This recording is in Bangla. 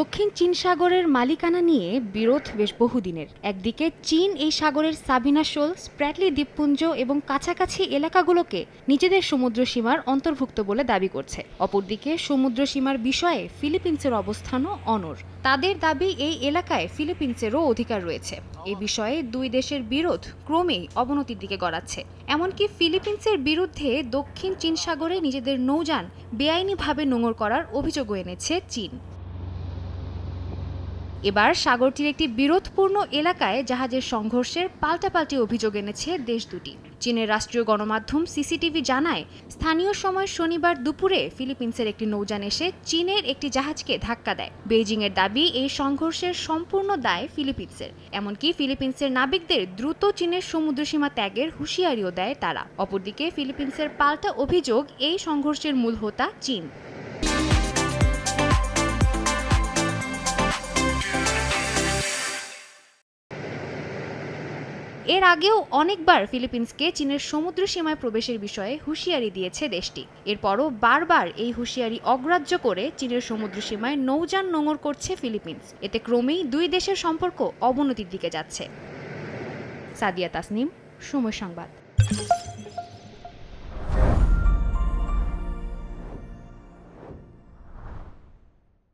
দক্ষিণ চীন সাগরের মালিকানা নিয়ে বিরোধ বেশ বহুদিনের একদিকে চীন এই সাগরের সাবিনা শোল স্প্র্যাটলি দ্বীপপুঞ্জ এবং কাছাকাছি এলাকাগুলোকে নিজেদের সমুদ্র সীমার অন্তর্ভুক্ত বলে দাবি করছে অপরদিকে সমুদ্র সীমার বিষয়ে ফিলিপিন্সের অবস্থানও অনর তাদের দাবি এই এলাকায় ফিলিপিন্সেরও অধিকার রয়েছে এ বিষয়ে দুই দেশের বিরোধ ক্রমেই অবনতির দিকে গড়াচ্ছে এমনকি ফিলিপিন্সের বিরুদ্ধে দক্ষিণ চীন সাগরে নিজেদের নৌযান বেআইনিভাবে নোঙর করার অভিযোগও এনেছে চীন এবার সাগরটির একটি বিরোধপূর্ণ এলাকায় জাহাজের সংঘর্ষের পাল্টাপাল্টি অভিযোগ এনেছে দেশ দুটি চীনের রাষ্ট্রীয় গণমাধ্যম সিসিটিভি জানায় স্থানীয় সময় শনিবার দুপুরে ফিলিপিন্সের একটি নৌযান এসে চীনের একটি জাহাজকে ধাক্কা দেয় বেইজিংয়ের দাবি এই সংঘর্ষের সম্পূর্ণ দায় ফিলিপিন্সের এমনকি ফিলিপিন্সের নাবিকদের দ্রুত চীনের সমুদ্রসীমা ত্যাগের হুঁশিয়ারিও দেয় তারা অপরদিকে ফিলিপিন্সের পাল্টা অভিযোগ এই সংঘর্ষের মূল হোতা চীন এর আগেও অনেকবার ফিলিপিন্সকে চীনের সমুদ্র সীমায় প্রবেশের বিষয়ে হুঁশিয়ারি দিয়েছে দেশটি এরপরও বারবার এই হুঁশিয়ারি অগ্রাহ্য করে চীনের সমুদ্র সীমায় নৌযান নোঙর করছে ফিলিপিন্স এতে ক্রমেই দুই দেশের সম্পর্ক অবনতির দিকে যাচ্ছে সাদিয়া তাসনিম সময় সংবাদ